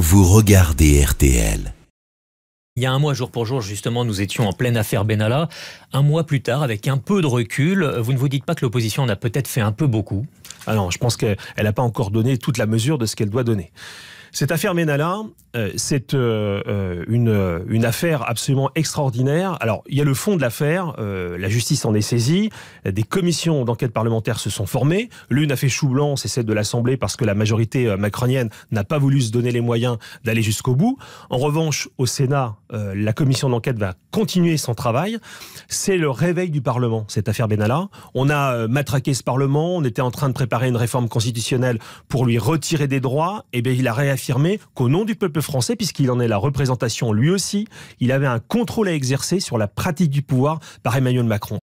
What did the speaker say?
vous regardez RTL. Il y a un mois, jour pour jour, justement, nous étions en pleine affaire Benalla. Un mois plus tard, avec un peu de recul, vous ne vous dites pas que l'opposition en a peut-être fait un peu beaucoup Alors, ah je pense qu'elle n'a pas encore donné toute la mesure de ce qu'elle doit donner. Cette affaire Benalla, euh, c'est euh, euh, une, affaire absolument extraordinaire. Alors, il y a le fond de l'affaire, la justice en est saisie, des commissions d'enquête parlementaire se sont formées. L'une a fait chou blanc, c'est celle de l'Assemblée, parce que la majorité macronienne n'a pas voulu se donner les moyens d'aller jusqu'au bout. En revanche, au Sénat, la commission d'enquête va continuer son travail. C'est le réveil du Parlement, cette affaire Benalla. On a matraqué ce Parlement, on était en train de préparer une réforme constitutionnelle pour lui retirer des droits. Et eh bien, il a réagi affirmé qu'au nom du peuple français, puisqu'il en est la représentation lui aussi, il avait un contrôle à exercer sur la pratique du pouvoir par Emmanuel Macron.